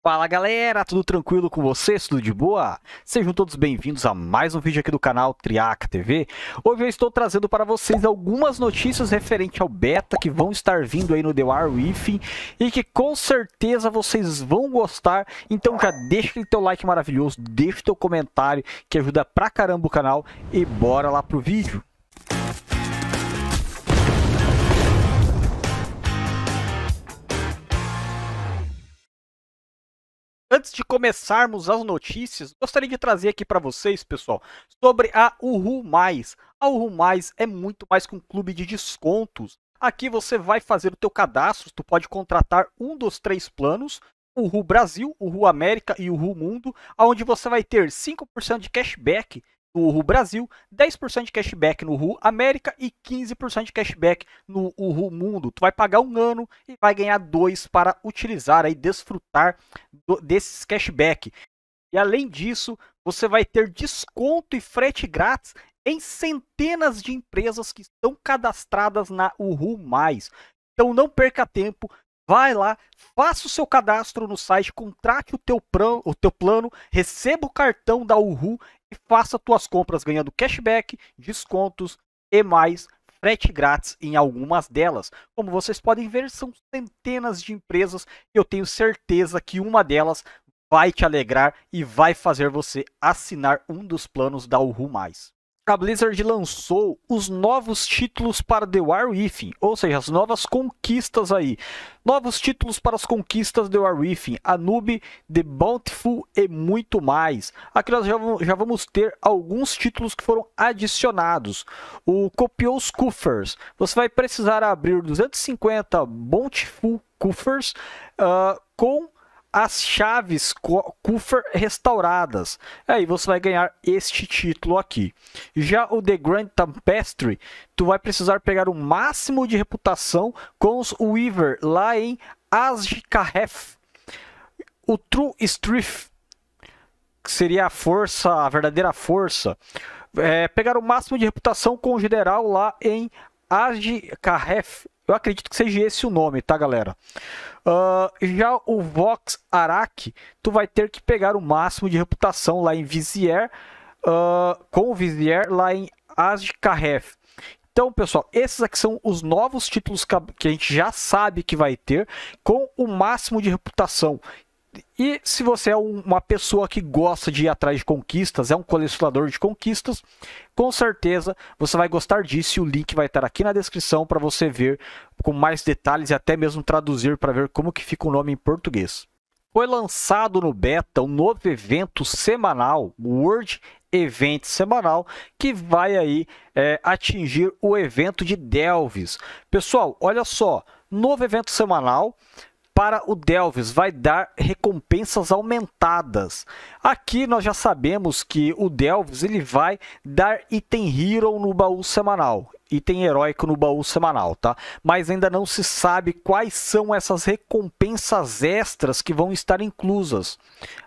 Fala galera, tudo tranquilo com vocês? Tudo de boa? Sejam todos bem-vindos a mais um vídeo aqui do canal Triaca TV. Hoje eu estou trazendo para vocês algumas notícias referente ao beta que vão estar vindo aí no The War Within e que com certeza vocês vão gostar. Então já deixa aquele teu like maravilhoso, deixa o teu comentário que ajuda pra caramba o canal e bora lá pro vídeo. Antes de começarmos as notícias, gostaria de trazer aqui para vocês, pessoal, sobre a Uhu Mais. A Uhu Mais é muito mais que um clube de descontos. Aqui você vai fazer o teu cadastro, tu pode contratar um dos três planos, o Uhu Brasil, o Uhu América e o Uhu Mundo, onde você vai ter 5% de cashback no Uhu Brasil, 10% de cashback no Uhu América e 15% de cashback no Uhu Mundo. Tu vai pagar um ano e vai ganhar dois para utilizar e desfrutar do, desses cashback. E além disso, você vai ter desconto e frete grátis em centenas de empresas que estão cadastradas na Uhu Mais. Então não perca tempo, Vai lá, faça o seu cadastro no site, contrate o teu, o teu plano, receba o cartão da Uhu e faça suas compras ganhando cashback, descontos e mais frete grátis em algumas delas. Como vocês podem ver, são centenas de empresas e eu tenho certeza que uma delas vai te alegrar e vai fazer você assinar um dos planos da Uhu Mais a Blizzard lançou os novos títulos para The War Within, ou seja, as novas conquistas aí. Novos títulos para as conquistas The War Within, Anub, The Bountiful e muito mais. Aqui nós já, já vamos ter alguns títulos que foram adicionados. O Copious Coffers, você vai precisar abrir 250 Bountiful Coffers uh, ah, com as chaves Kuffer restauradas. Aí você vai ganhar este título aqui. Já o The Grand Tapestry, tu vai precisar pegar o máximo de reputação com os Weaver lá em Asjikaref. O True Strength, que seria a força, a verdadeira força. É, pegar o máximo de reputação com o general lá em Asjikaref eu acredito que seja esse o nome, tá, galera? Uh, já o Vox Arak, tu vai ter que pegar o máximo de reputação lá em Vizier, uh, com o Vizier lá em Askaref. Então, pessoal, esses aqui são os novos títulos que a gente já sabe que vai ter, com o máximo de reputação, e se você é uma pessoa que gosta de ir atrás de conquistas, é um colecionador de conquistas, com certeza você vai gostar disso e o link vai estar aqui na descrição para você ver com mais detalhes e até mesmo traduzir para ver como que fica o nome em português. Foi lançado no beta um novo evento semanal, World Event semanal que vai aí é, atingir o evento de Delves. Pessoal, olha só, novo evento semanal para o Delves vai dar recompensas aumentadas. Aqui nós já sabemos que o Delves ele vai dar item hero no baú semanal item heróico no baú semanal, tá? Mas ainda não se sabe quais são essas recompensas extras que vão estar inclusas.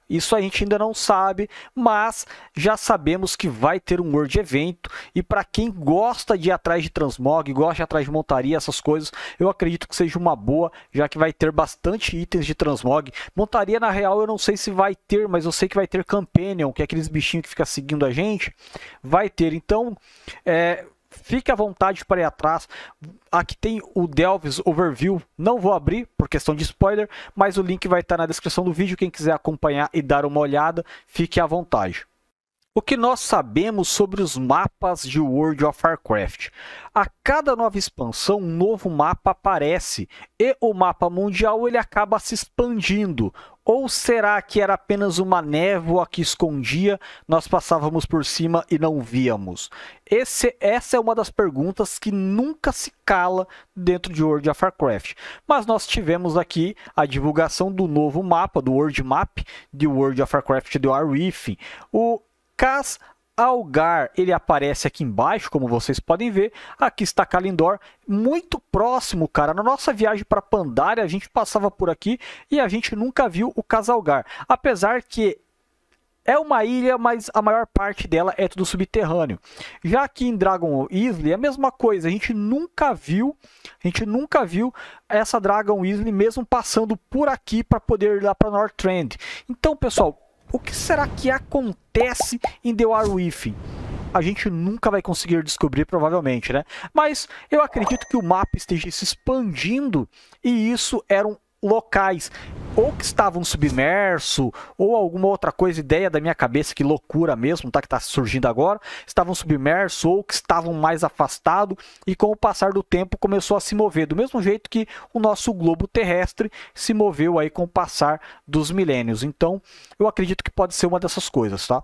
Isso a gente ainda não sabe, mas já sabemos que vai ter um World Evento. E para quem gosta de ir atrás de transmog, gosta de ir atrás de montaria, essas coisas, eu acredito que seja uma boa, já que vai ter bastante itens de transmog. Montaria, na real, eu não sei se vai ter, mas eu sei que vai ter Companion, que é aqueles bichinhos que fica seguindo a gente. Vai ter. Então, é, Fique à vontade para ir atrás. Aqui tem o Delves Overview. Não vou abrir por questão de spoiler, mas o link vai estar na descrição do vídeo. Quem quiser acompanhar e dar uma olhada, fique à vontade. O que nós sabemos sobre os mapas de World of Warcraft? A cada nova expansão, um novo mapa aparece e o mapa mundial ele acaba se expandindo. Ou será que era apenas uma névoa que escondia, nós passávamos por cima e não víamos? Esse, essa é uma das perguntas que nunca se cala dentro de World of Warcraft. Mas nós tivemos aqui a divulgação do novo mapa, do World Map de World of Warcraft do Arif. O Cas Algar, ele aparece aqui embaixo, como vocês podem ver. Aqui está Kalindor, muito próximo, cara. Na nossa viagem para Pandaria, a gente passava por aqui e a gente nunca viu o Casalgar. Apesar que é uma ilha, mas a maior parte dela é tudo subterrâneo. Já aqui em Dragon Isle é a mesma coisa. A gente nunca viu, a gente nunca viu essa Dragon Isle mesmo passando por aqui para poder ir lá para Northrend. Então, pessoal, o que será que acontece em The War Within? a gente nunca vai conseguir descobrir, provavelmente, né? Mas eu acredito que o mapa esteja se expandindo e isso eram locais ou que estavam submersos, ou alguma outra coisa, ideia da minha cabeça, que loucura mesmo, tá? Que tá surgindo agora, estavam submersos ou que estavam mais afastados, e com o passar do tempo começou a se mover, do mesmo jeito que o nosso globo terrestre se moveu aí com o passar dos milênios. Então, eu acredito que pode ser uma dessas coisas, tá?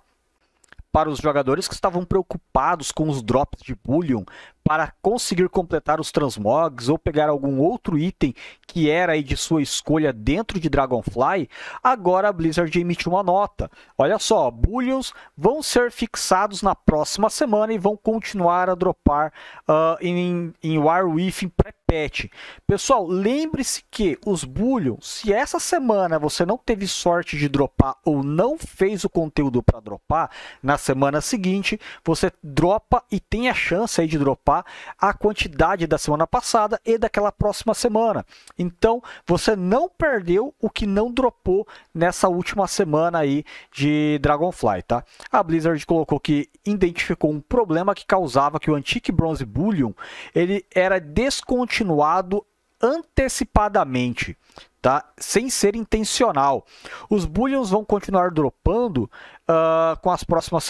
para os jogadores que estavam preocupados com os drops de Bullion para conseguir completar os transmogs ou pegar algum outro item que era de sua escolha dentro de Dragonfly, agora a Blizzard emitiu uma nota. Olha só, Bullions vão ser fixados na próxima semana e vão continuar a dropar uh, em, em War Within pré repete. Pessoal, lembre-se que os Bullion, se essa semana você não teve sorte de dropar ou não fez o conteúdo para dropar, na semana seguinte você dropa e tem a chance aí de dropar a quantidade da semana passada e daquela próxima semana. Então, você não perdeu o que não dropou nessa última semana aí de Dragonfly, tá? A Blizzard colocou que identificou um problema que causava que o Antique Bronze Bullion ele era descontinuado continuado antecipadamente, tá? Sem ser intencional. Os bullions vão continuar dropando uh, com as próximas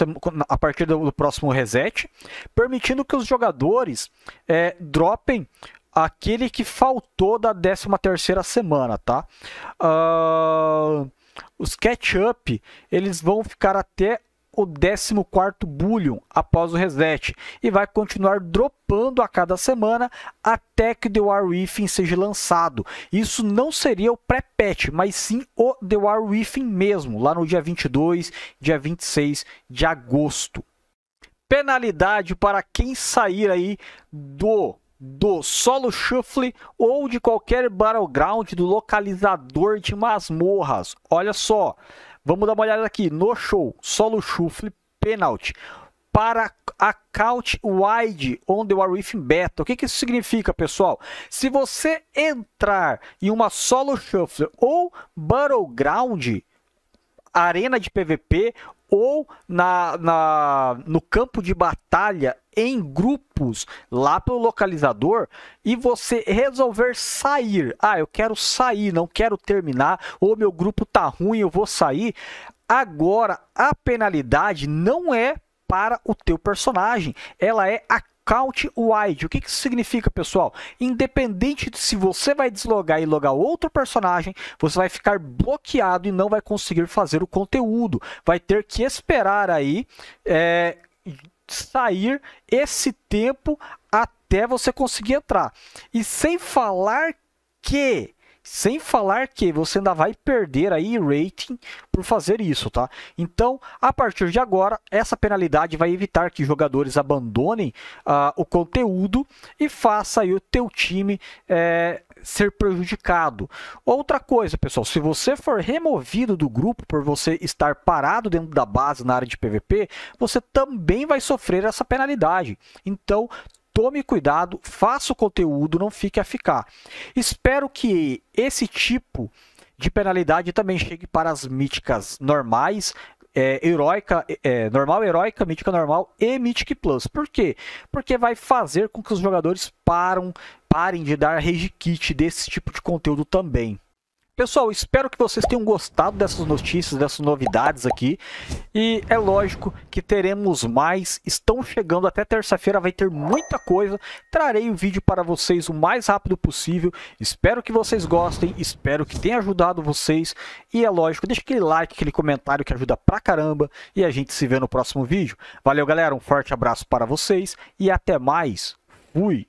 a partir do, próximo reset, permitindo que os jogadores é, dropem aquele que faltou da 13 terceira semana, tá? Uh, os catch-up, eles vão ficar até o 14º bullion após o reset e vai continuar dropando a cada semana até que The War Within seja lançado. Isso não seria o pré-patch, mas sim o The War Within mesmo, lá no dia 22, dia 26 de agosto. Penalidade para quem sair aí do do solo shuffle ou de qualquer battleground do localizador de masmorras. Olha só, Vamos dar uma olhada aqui no show. Solo shuffle, penalty. Para a count wide on the Warif beta. O que, que isso significa, pessoal? Se você entrar em uma solo shuffle ou battleground, arena de PVP ou na, na, no campo de batalha em grupos lá pelo localizador e você resolver sair. Ah, eu quero sair, não quero terminar, ou meu grupo tá ruim, eu vou sair. Agora, a penalidade não é para o teu personagem, ela é a count wide. O que, que isso significa, pessoal? Independente de se você vai deslogar e logar outro personagem, você vai ficar bloqueado e não vai conseguir fazer o conteúdo. Vai ter que esperar aí é, sair esse tempo até você conseguir entrar. E sem falar que sem falar que você ainda vai perder aí rating por fazer isso, tá? Então, a partir de agora, essa penalidade vai evitar que jogadores abandonem uh, o conteúdo e faça aí o teu time é, ser prejudicado. Outra coisa, pessoal, se você for removido do grupo por você estar parado dentro da base na área de PVP, você também vai sofrer essa penalidade. Então, tome cuidado, faça o conteúdo, não fique a ficar. Espero que esse tipo de penalidade também chegue para as míticas normais, é, heróica, é, normal heróica, mítica normal e Mythic Plus. Por quê? Porque vai fazer com que os jogadores param, parem de dar rage kit desse tipo de conteúdo também. Pessoal, espero que vocês tenham gostado dessas notícias, dessas novidades aqui. E é lógico que teremos mais. Estão chegando até terça-feira, vai ter muita coisa. Trarei o vídeo para vocês o mais rápido possível. Espero que vocês gostem, espero que tenha ajudado vocês. E é lógico, deixa aquele like, aquele comentário que ajuda pra caramba. E a gente se vê no próximo vídeo. Valeu, galera. Um forte abraço para vocês e até mais. Fui!